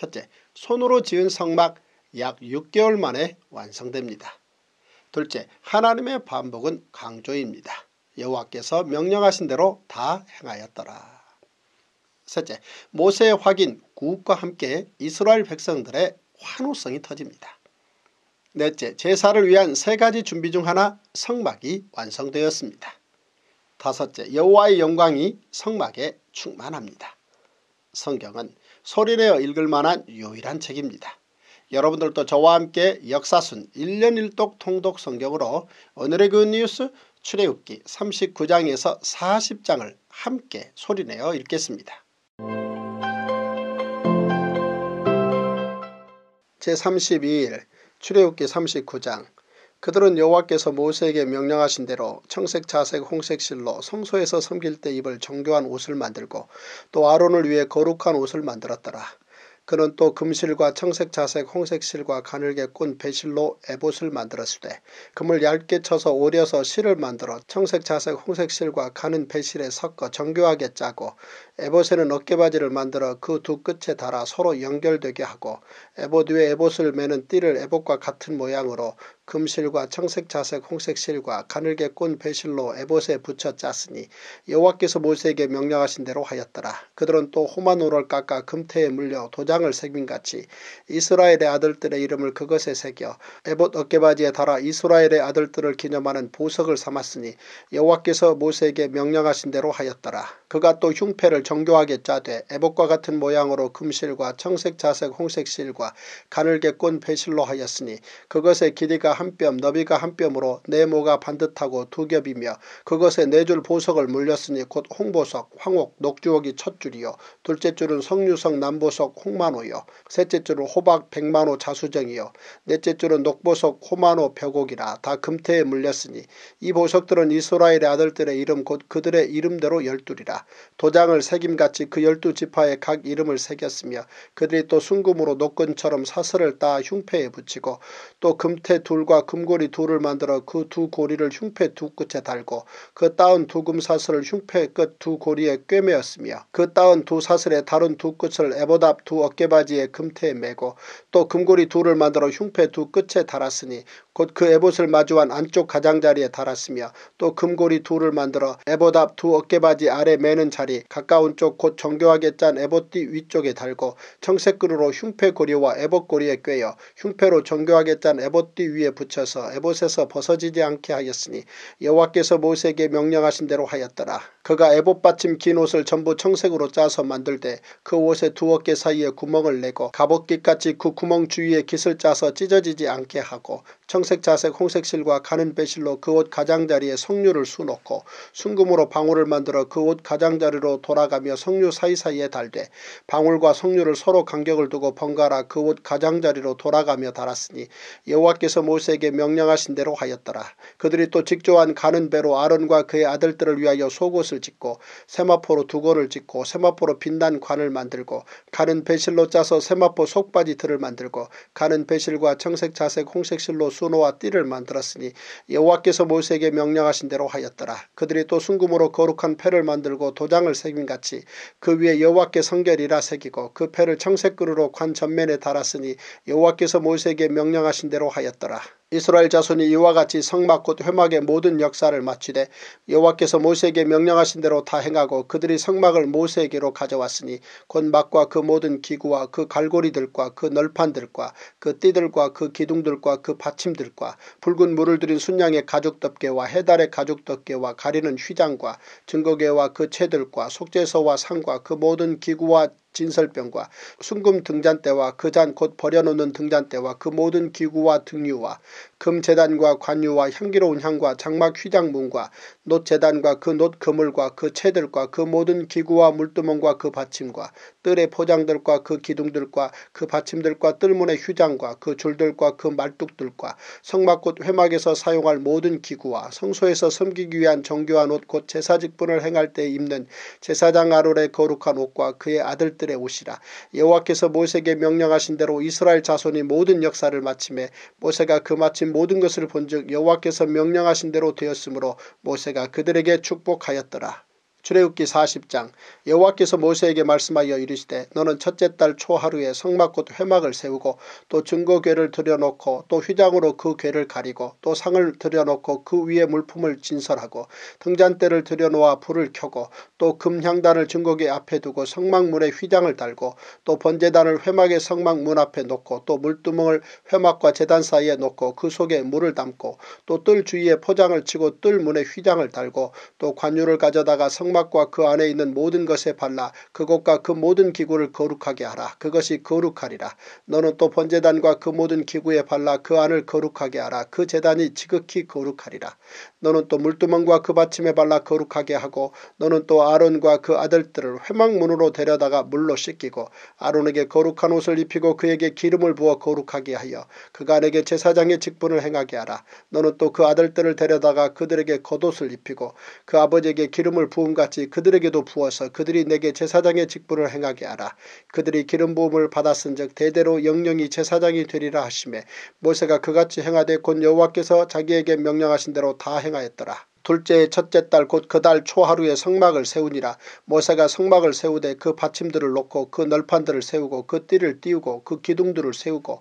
첫째, 손으로 지은 성막 약 6개월 만에 완성됩니다. 둘째, 하나님의 반복은 강조입니다. 여호와께서 명령하신 대로 다 행하였더라. 셋째, 모세의 확인, 구국과 함께 이스라엘 백성들의 환호성이 터집니다. 넷째, 제사를 위한 세 가지 준비 중 하나 성막이 완성되었습니다. 다섯째, 여호와의 영광이 성막에 충만합니다. 성경은 소리내어 읽을 만한 유일한 책입니다. 여러분들도 저와 함께 역사순 1년 1독 통독 성경으로 오늘의 굿뉴스 그 출애굽기 39장에서 40장을 함께 소리내어 읽겠습니다. 제32일 출애굽기 39장 그들은 여호와께서 모세에게 명령하신 대로 청색 자색 홍색 실로 성소에서 섬길 때 입을 정교한 옷을 만들고 또 아론을 위해 거룩한 옷을 만들었더라. 그는 또 금실과 청색 자색 홍색 실과 가늘게 꾼 배실로 에봇을 만들었을 때 금을 얇게 쳐서 오려서 실을 만들어 청색 자색 홍색 실과 가는 배실에 섞어 정교하게 짜고 에봇에는 어깨바지를 만들어 그 두 끝에 달아 서로 연결되게 하고 에봇 위에 에봇을 매는 띠를 에봇과 같은 모양으로 금실과 청색 자색 홍색 실과 가늘게 꼰 배실로 에봇에 붙여 짰으니 여호와께서 모세에게 명령하신 대로 하였더라. 그들은 또 호마노를 깎아 금태에 물려 도장을 새긴같이 이스라엘의 아들들의 이름을 그것에 새겨 에봇 어깨바지에 달아 이스라엘의 아들들을 기념하는 보석을 삼았으니 여호와께서 모세에게 명령하신 대로 하였더라. 그가 또 흉패를 정교하게 짜되 애복과 같은 모양으로 금실과 청색 자색 홍색 실과 가늘게 꼰 배실로 하였으니 그것의 길이가 한 뼘 너비가 한 뼘으로 네 모가 반듯하고 두 겹이며 그것에 네줄 보석을 물렸으니 곧 홍보석 황옥 녹주옥이 첫 줄이요 둘째 줄은 성류석 남보석 홍만호요 셋째 줄은 호박 백만호 자수정이요 넷째 줄은 녹보석 호만호 벼곡이라 다 금태에 물렸으니 이 보석들은 이스라엘의 아들들의 이름 곧 그들의 이름대로 열둘이라 도장을 세 책임같이 그 열두 지파의각 이름을 새겼으며 그들이 또 순금으로 노끈처럼 사슬을 따 흉패에 붙이고 또 금태 둘과 금고리 둘을 만들어 그 두 고리를 흉패 두 끝에 달고 그 따은 두 금사슬을 흉패 끝 두 고리에 꿰매었으며 그 따은 두 사슬의 다른 두 끝을 에보답 두 어깨바지에 금태에 메고또 금고리 둘을 만들어 흉패 두 끝에 달았으니 곧 그 에봇을 마주한 안쪽 가장자리에 달았으며 또 금고리 둘을 만들어 에보답 두 어깨바지 아래 매는 자리 가까운 가까운 쪽곧 정교하게 짠 에봇띠 위쪽에 달고 청색끈으로 흉패고리와 에봇고리에 꿰어 흉패로 정교하게 짠 에봇띠 위에 붙여서 에봇에서 벗어지지 않게 하였으니 여호와께서 모세에게 명령하신 대로 하였더라. 그가 에봇 받침 긴 옷을 전부 청색으로 짜서 만들 때 그 옷의 두 어깨 사이에 구멍을 내고 갑옷깃같이 그 구멍 주위에 깃을 짜서 찢어지지 않게 하고 청색 자색 홍색 실과 가는 배실로 그 옷 가장자리에 석류를 수놓고 순금으로 방울을 만들어 그 옷 가장자리로 돌아가며 석류 사이사이에 달되 방울과 석류를 서로 간격을 두고 번갈아 그 옷 가장자리로 돌아가며 달았으니 여호와께서 모세에게 명령하신 대로 하였더라. 그들이 또 직조한 가는 배로 아론과 그의 아들들을 위하여 속옷을 짓고 세마포로 두건을 짓고 세마포로 빛난 관을 만들고 가는 배실로 짜서 세마포 속바지틀을 만들고 가는 배실과 청색 자색 홍색 실로 수노와 띠를 만들었으니 여호와께서 모세에게 명령하신 대로 하였더라. 그들이 또 순금으로 거룩한 패를 만들고 도장을 새김같이 그 위에 여호와께 성결이라 새기고 그 패를 청색 그루로 관 전면에 달았으니 여호와께서 모세에게 명령하신 대로 하였더라. 이스라엘 자손이 이와 같이 성막곧 회막의 모든 역사를 마치되 여호와께서 모세에게 명령하신 대로 다 행하고 그들이 성막을 모세에게로 가져왔으니 곧 막과 그 모든 기구와 그 갈고리들과 그 널판들과 그 띠들과 그 기둥들과 그 받침들과 붉은 물을 들인 순양의 가죽덮개와 해달의 가죽덮개와 가리는 휘장과 증거계와 그 채들과 속죄서와 상과 그 모든 기구와 진설병과 순금 등잔대와 그 잔 곧 버려놓는 등잔대와 그 모든 기구와 등류와 금재단과 관유와 향기로운 향과 장막 휘장문과 노재단과그 놋그물과 그 채들과 그 모든 기구와 물두멍과 그 받침과 뜰의 포장들과 그 기둥들과 그 받침들과 뜰문의 휴장과 그 줄들과 그 말뚝들과 성막꽃 회막에서 사용할 모든 기구와 성소에서 섬기기 위한 정교한 옷곧 제사 직분을 행할 때 입는 제사장 아롤의 거룩한 옷과 그의 아들들의 옷이라 여호와께서 모세에게 명령하신 대로 이스라엘 자손이 모든 역사를 마침해 모세가 그 마침 모든 것을 본즉 여호와께서 명령하신 대로 되었으므로 모세가 그들에게 축복하였더라. 출애굽기 40장 여호와께서 모세에게 말씀하여 이르시되 너는 첫째 달 초하루에 성막꽃 회막을 세우고 또 증거궤를 들여놓고 또 휘장으로 그 궤를 가리고 또 상을 들여놓고 그 위에 물품을 진설하고 등잔대를 들여놓아 불을 켜고 또 금향단을 증거궤 앞에 두고 성막문에 휘장을 달고 또 번제단을 회막의 성막문 앞에 놓고 또 물두멍을 회막과 제단 사이에 놓고 그 속에 물을 담고 또 뜰 주위에 포장을 치고 뜰 문에 휘장을 달고 또 관유를 가져다가 성 성막과 그 안에 있는 모든 것에 발라 그것과그 모든 기구를 거룩하게 하라. 그것이 거룩하리라. 너는 또 번제단과 그 모든 기구에 발라 그 안을 거룩하게 하라. 그 재단이 지극히 거룩하리라. 너는 또 물두멍과 그 받침에 발라 거룩하게 하고 너는 또 아론과 그 아들들을 회막문으로 데려다가 물로 씻기고 아론에게 거룩한 옷을 입히고 그에게 기름을 부어 거룩하게 하여 그가 내게 제사장의 직분을 행하게 하라. 너는 또 그 아들들을 데려다가 그들에게 겉옷을 입히고 그 아버지에게 기름을 부음과 같이 그들에게도 부어서 그들이 내게 제사장의 직분을 행하게 하라. 그들이 기름 부음을 받았은즉 대대로 영영이 제사장이 되리라 하심에 모세가 그같이 행하되 곧 여호와께서 자기에게 명령하신 대로 다 행하였더라. 둘째 의 첫째 달 곧 그 달 초하루에 성막을 세우니라 모세가 성막을 세우되 그 받침들을 놓고 그 널판들을 세우고 그 띠를 띄우고 그 기둥들을 세우고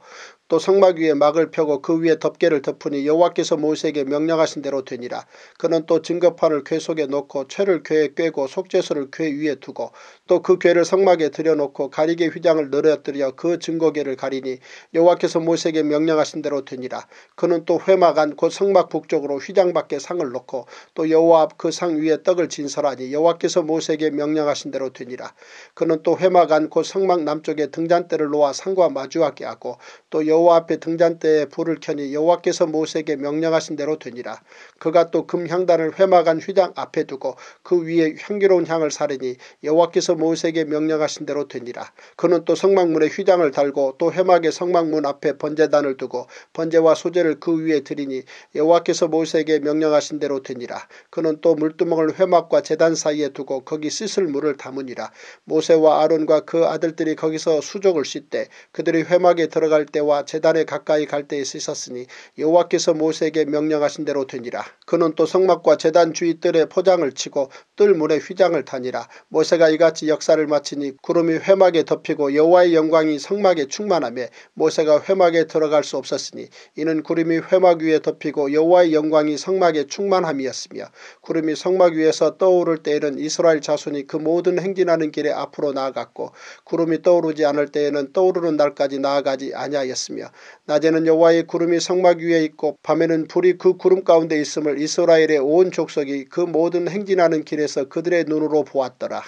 또 성막 위에 막을 펴고 그 위에 덮개를 덮으니 여호와께서 모세에게 명령하신 대로 되니라. 그는 또 증거판을 궤 속에 놓고 채를 궤에 꿰고 속죄소를 궤 위에 두고 또 그 궤를 성막에 들여놓고 가리개 휘장을 늘어뜨려 그 증거궤를 가리니 여호와께서 모세에게 명령하신 대로 되니라. 그는 또 회막 안 곧 성막 북쪽으로 휘장 밖에 상을 놓고 또 여호와 앞 그 상 위에 떡을 진설하니 여호와께서 모세에게 명령하신 대로 되니라. 그는 또 회막 안 곧 성막 남쪽에 등잔대를 놓아 상과 마주하게 하고 또 여호와 여호와 앞에 등잔 대에 불을 켜니 여호와께서 모세에게 명령하신 대로 되니라. 그가 또 금향단을 회막한 휘장 앞에 두고 그 위에 향기로운 향을 사르니 여호와께서 모세에게 명령하신 대로 되니라. 그는 또 성막문에 휘장을 달고 또 회막의 성막문 앞에 번제단을 두고 번제와 소제를 그 위에 들이니 여호와께서 모세에게 명령하신 대로 되니라. 그는 또 물두멍을 회막과 제단 사이에 두고 거기 씻을 물을 담으니라. 모세와 아론과 그 아들들이 거기서 수족을 씻되 그들이 회막에 들어갈 때와 재단에 가까이 갈 때에 쓰셨으니 여호와께서 모세에게 명령하신 대로 되니라. 그는 또 성막과 재단 주위 뜰에 포장을 치고 뜰 문에 휘장을 타니라. 모세가 이같이 역사를 마치니 구름이 회막에 덮이고 여호와의 영광이 성막에 충만하며 모세가 회막에 들어갈 수 없었으니 이는 구름이 회막 위에 덮이고 여호와의 영광이 성막에 충만함이었으며 구름이 성막 위에서 떠오를 때에는 이스라엘 자손이 그 모든 행진하는 길에 앞으로 나아갔고 구름이 떠오르지 않을 때에는 떠오르는 날까지 나아가지 아니하였습니다 하며 낮에는 여호와의 구름이 성막 위에 있고 밤에는 불이 그 구름 가운데 있음을 이스라엘의 온 족속이 그 모든 행진하는 길에서 그들의 눈으로 보았더라.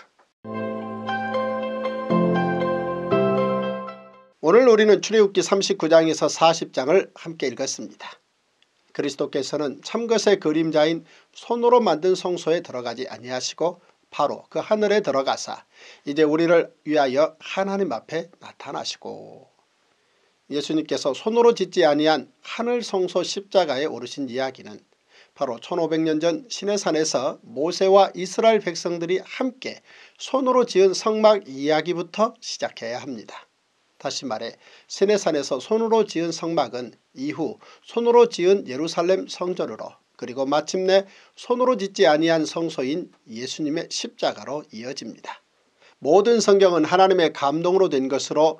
오늘 우리는 출애굽기 39장에서 40장을 함께 읽었습니다. 그리스도께서는 참것의 그림자인 손으로 만든 성소에 들어가지 아니하시고 바로 그 하늘에 들어가사 이제 우리를 위하여 하나님 앞에 나타나시고 예수님께서 손으로 짓지 아니한 하늘 성소 십자가에 오르신 이야기는 바로 1500년 전 시내산에서 모세와 이스라엘 백성들이 함께 손으로 지은 성막 이야기부터 시작해야 합니다. 다시 말해 시내산에서 손으로 지은 성막은 이후 손으로 지은 예루살렘 성전으로 그리고 마침내 손으로 짓지 아니한 성소인 예수님의 십자가로 이어집니다. 모든 성경은 하나님의 감동으로 된 것으로